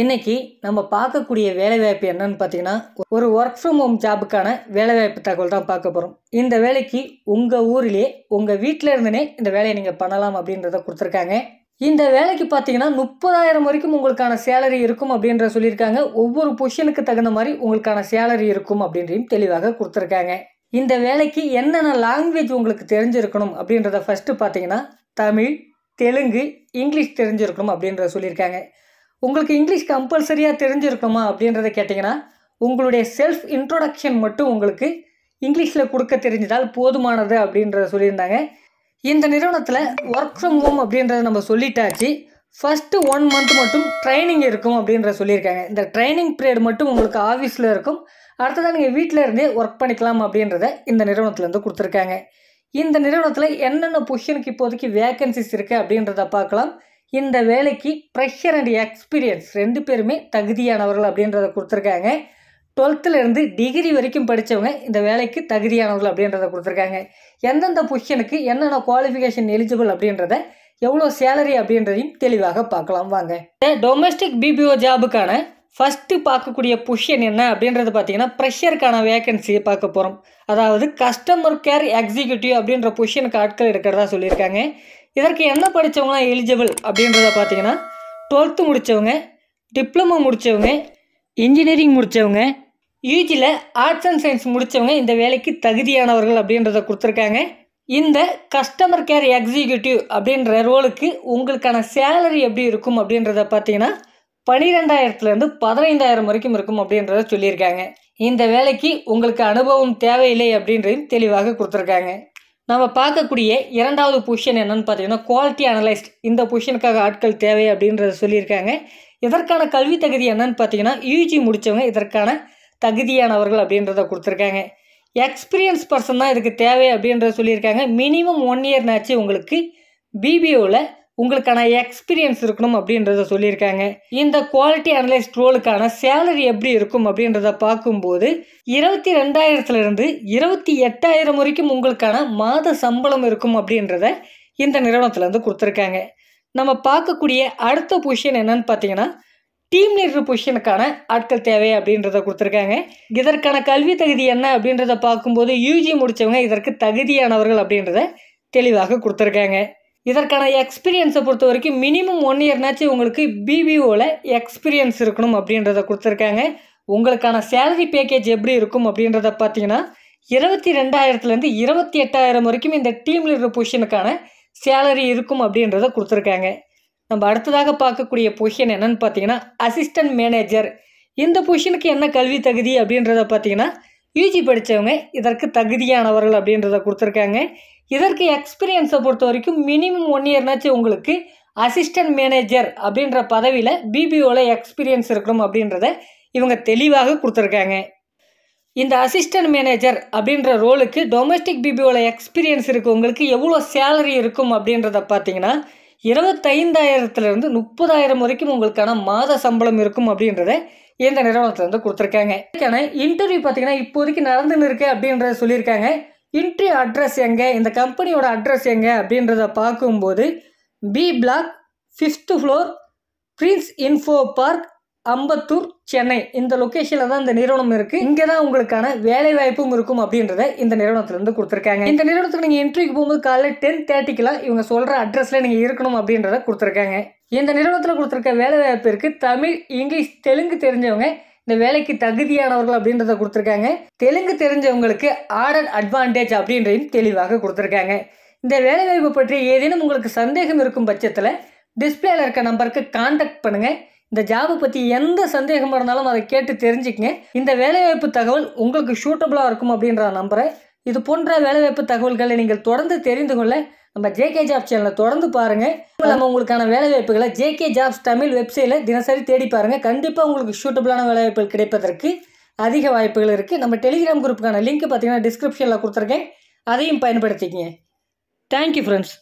இன்னைக்கு நம்ம பார்க்கக்கூடிய வேலைவாய்ப்பு என்னன்னு பார்த்தீங்கன்னா ஒரு ஒர்க் ஃப்ரம் ஹோம் ஜாபுக்கான வேலைவாய்ப்பு தகவல் தான் பார்க்க போகிறோம் இந்த வேலைக்கு உங்கள் ஊரிலே உங்கள் வீட்டில் இருந்தனே இந்த வேலையை நீங்கள் பண்ணலாம் அப்படின்றத கொடுத்துருக்காங்க இந்த வேலைக்கு பார்த்தீங்கன்னா முப்பதாயிரம் வரைக்கும் உங்களுக்கான சேலரி இருக்கும் அப்படின்ற சொல்லியிருக்காங்க ஒவ்வொரு பொசிஷனுக்கு தகுந்த மாதிரி உங்களுக்கான சேலரி இருக்கும் அப்படின்றையும் தெளிவாக கொடுத்துருக்காங்க இந்த வேலைக்கு என்னென்ன லாங்குவேஜ் உங்களுக்கு தெரிஞ்சிருக்கணும் அப்படின்றத ஃபஸ்ட்டு பார்த்தீங்கன்னா தமிழ் தெலுங்கு இங்கிலீஷ் தெரிஞ்சிருக்கணும் அப்படின்றத சொல்லியிருக்காங்க உங்களுக்கு இங்கிலீஷ் கம்பல்சரியாக தெரிஞ்சிருக்குமா அப்படின்றத கேட்டிங்கன்னா உங்களுடைய செல்ஃப் இன்ட்ரொடக்ஷன் மட்டும் உங்களுக்கு இங்கிலீஷில் கொடுக்க தெரிஞ்சதால் போதுமானது அப்படின்றத சொல்லியிருந்தாங்க இந்த நிறுவனத்தில் ஒர்க் ஃப்ரம் ஹோம் அப்படின்றத நம்ம சொல்லிட்டாச்சு ஃபஸ்ட்டு ஒன் மந்த் மட்டும் ட்ரைனிங் இருக்கும் அப்படின்ற சொல்லியிருக்காங்க இந்த ட்ரைனிங் பீரியட் மட்டும் உங்களுக்கு ஆஃபீஸில் இருக்கும் அடுத்ததாக நீங்கள் வீட்டில் இருந்தே ஒர்க் பண்ணிக்கலாம் அப்படின்றத இந்த நிறுவனத்துலேருந்து கொடுத்துருக்காங்க இந்த நிறுவனத்தில் என்னென்ன பொசிஷனுக்கு இப்போதைக்கு வேக்கன்சிஸ் இருக்குது அப்படின்றத பார்க்கலாம் இந்த வேலைக்கு ப்ரெஷர் அண்ட் எக்ஸ்பீரியன்ஸ் ரெண்டு பேருமே தகுதியானவர்கள் அப்படின்றத கொடுத்துருக்காங்க டுவெல்த்துலேருந்து டிகிரி வரைக்கும் படித்தவங்க இந்த வேலைக்கு தகுதியானவர்கள் அப்படின்றத கொடுத்துருக்காங்க எந்தெந்த பொசிஷனுக்கு என்னென்ன குவாலிஃபிகேஷன் எலிஜிபிள் அப்படின்றத எவ்வளோ சேலரி அப்படின்றதையும் தெளிவாக பார்க்கலாம் வாங்க இந்த டொமஸ்டிக் பிபிஓ ஜாபுக்கான ஃபஸ்ட்டு பார்க்கக்கூடிய பொஷன் என்ன அப்படின்றது பார்த்தீங்கன்னா ப்ரெஷருக்கான வேகன்சியை பார்க்க போகிறோம் அதாவது கஸ்டமர் கேர் எக்ஸிக்யூட்டிவ் அப்படின்ற பொஷனுக்கு ஆட்கள் எடுக்கிறதா சொல்லியிருக்காங்க இதற்கு என்ன படித்தவங்களாம் எலிஜிபிள் அப்படின்றத பார்த்தீங்கன்னா டுவெல்த்து முடித்தவங்க டிப்ளமோ முடித்தவங்க இன்ஜினியரிங் முடித்தவங்க யூஜியில் ஆர்ட்ஸ் அண்ட் சயின்ஸ் முடித்தவங்க இந்த வேலைக்கு தகுதியானவர்கள் அப்படின்றத கொடுத்துருக்காங்க இந்த கஸ்டமர் கேர் எக்ஸிக்யூட்டிவ் அப்படின்ற ரோலுக்கு உங்களுக்கான சேலரி எப்படி இருக்கும் அப்படின்றத பார்த்தீங்கன்னா பனிரெண்டாயிரத்துலேருந்து பதினைந்தாயிரம் வரைக்கும் இருக்கும் அப்படின்றத சொல்லியிருக்காங்க இந்த வேலைக்கு உங்களுக்கு அனுபவம் தேவையில்லை அப்படின்றதையும் தெளிவாக கொடுத்துருக்காங்க நம்ம பார்க்கக்கூடிய இரண்டாவது பொசிஷன் என்னென்னு பார்த்தீங்கன்னா குவாலிட்டி அனலைஸ்ட் இந்த பொசிஷனுக்காக ஆட்கள் தேவை அப்படின்றத சொல்லியிருக்காங்க இதற்கான கல்வி தகுதி என்னன்னு பார்த்தீங்கன்னா யூஜி முடித்தவங்க இதற்கான தகுதியானவர்கள் அப்படின்றத கொடுத்துருக்காங்க எக்ஸ்பீரியன்ஸ் பர்சன் தான் இதுக்கு தேவை அப்படின்றத சொல்லியிருக்காங்க மினிமம் ஒன் இயர்னாச்சு உங்களுக்கு பிபிஓவில் உங்களுக்கான எக்ஸ்பீரியன்ஸ் இருக்கணும் அப்படின்றத சொல்லியிருக்காங்க இந்த குவாலிட்டி அனலைஸ் ரோலுக்கான சேலரி எப்படி இருக்கும் அப்படின்றத பார்க்கும்போது இருபத்தி ரெண்டாயிரத்துலேருந்து இருபத்தி எட்டாயிரம் வரைக்கும் உங்களுக்கான மாத சம்பளம் இருக்கும் அப்படின்றத இந்த நிறுவனத்துலேருந்து கொடுத்துருக்காங்க நம்ம பார்க்கக்கூடிய அடுத்த பொசிஷன் என்னன்னு பார்த்தீங்கன்னா டீம் லீடர் பொசிஷனுக்கான ஆட்கள் தேவை அப்படின்றத கொடுத்துருக்காங்க இதற்கான கல்வி தகுதி என்ன அப்படின்றத பார்க்கும்போது யூஜி முடித்தவங்க இதற்கு தகுதியானவர்கள் அப்படின்றத தெளிவாக கொடுத்துருக்காங்க இதற்கான எக்ஸ்பீரியன்ஸை பொறுத்த வரைக்கும் மினிமம் ஒன் இயர்னாச்சும் உங்களுக்கு பிபிஓவில் எக்ஸ்பீரியன்ஸ் இருக்கணும் அப்படின்றத கொடுத்துருக்காங்க உங்களுக்கான சேலரி பேக்கேஜ் எப்படி இருக்கும் அப்படின்றத பார்த்தீங்கன்னா இருபத்தி ரெண்டாயிரத்துலேருந்து இருபத்தி எட்டாயிரம் வரைக்கும் இந்த டீம் லீடர் பொசிஷனுக்கான சேலரி இருக்கும் அப்படின்றத கொடுத்துருக்காங்க நம்ம அடுத்ததாக பார்க்கக்கூடிய பொசிஷன் என்னென்னு பார்த்தீங்கன்னா அசிஸ்டன்ட் மேனேஜர் இந்த பொசிஷனுக்கு என்ன கல்வி தகுதி அப்படின்றத பார்த்தீங்கன்னா யூஜி படித்தவங்க இதற்கு தகுதியானவர்கள் அப்படின்றத கொடுத்துருக்காங்க இதற்கு எக்ஸ்பீரியன்ஸை பொறுத்த வரைக்கும் மினிமம் ஒன் இயர்னாச்சும் உங்களுக்கு அசிஸ்டன்ட் மேனேஜர் அப்படின்ற பதவியில் பிபிஓவில் எக்ஸ்பீரியன்ஸ் இருக்கணும் அப்படின்றத இவங்க தெளிவாக கொடுத்துருக்காங்க இந்த அசிஸ்டன்ட் மேனேஜர் அப்படின்ற ரோலுக்கு டொமஸ்டிக் பிபிஓவில் எக்ஸ்பீரியன்ஸ் இருக்கவங்களுக்கு எவ்வளோ சேலரி இருக்கும் அப்படின்றத பார்த்தீங்கன்னா இருபத்தைந்தாயிரத்துலேருந்து முப்பதாயிரம் வரைக்கும் உங்களுக்கான மாத சம்பளம் இருக்கும் அப்படின்றத இந்த நிறுவனத்துலேருந்து கொடுத்துருக்காங்க இன்டர்வியூ பார்த்தீங்கன்னா இப்போதைக்கு நடந்துன்னு இருக்கு அப்படின்றத சொல்லியிருக்காங்க இன்ட்ரி அட்ரஸ் எங்கே இந்த கம்பெனியோட அட்ரஸ் எங்கே அப்படின்றத பார்க்கும்போது B block fifth floor Prince Info Park Ambattur Chennai இந்த லொக்கேஷனில் தான் இந்த நிறுவனம் இருக்குது இங்கே தான் உங்களுக்கான வேலை வாய்ப்பும் இருக்கும் அப்படின்றத இந்த நிறுவனத்துலேருந்து கொடுத்துருக்காங்க இந்த நிறுவனத்துக்கு நீங்கள் இன்டர்வியூக்கு போகும்போது காலையில் டென் தேர்ட்டிக்கெலாம் இவங்க சொல்கிற அட்ரஸில் நீங்கள் இருக்கணும் அப்படின்றத கொடுத்துருக்காங்க இந்த நிறுவனத்தில் கொடுத்துருக்க வேலை வாய்ப்பிற்கு தமிழ் இங்கிலீஷ் தெலுங்கு தெரிஞ்சவங்க இந்த வேலைக்கு தகுதியானவர்கள் அப்படின்றத கொடுத்துருக்காங்க தெலுங்கு தெரிஞ்சவங்களுக்கு ஆர்டர் அட்வான்டேஜ் அப்படின்றையும் தெளிவாக கொடுத்துருக்காங்க இந்த வேலைவாய்ப்பு பற்றி ஏதேனும் உங்களுக்கு சந்தேகம் இருக்கும் பட்சத்தில் டிஸ்பிளேல இருக்க நம்பருக்கு கான்டாக்ட் பண்ணுங்கள் இந்த ஜாபை பற்றி எந்த சந்தேகமாக இருந்தாலும் அதை கேட்டு தெரிஞ்சுக்கங்க இந்த வேலைவாய்ப்பு தகவல் உங்களுக்கு ஷூட்டபுளாக இருக்கும் அப்படின்ற நம்பரை இது போன்ற வேலைவாய்ப்பு தகவல்களை நீங்கள் தொடர்ந்து தெரிந்து கொள்ள நம்ம ஜேகே ஜாப்ஸ் சேனலை தொடர்ந்து பாருங்கள் நம்ம உங்களுக்கான வேலைவாய்ப்புகளை ஜேகே ஜாப்ஸ் தமிழ் வெப்சைட்டில் தினசரி தேடி பாருங்கள் கண்டிப்பாக உங்களுக்கு சூட்டபிளான வேலைவாய்ப்புகள் கிடைப்பதற்கு அதிக வாய்ப்புகள் இருக்குது நம்ம டெலிகிராம் குரூப்புக்கான லிங்க் பார்த்தீங்கன்னா டிஸ்கிரிப்ஷனில் கொடுத்துருக்கேன் அதையும் பயன்படுத்திக்கங்க தேங்க்யூ ஃப்ரெண்ட்ஸ்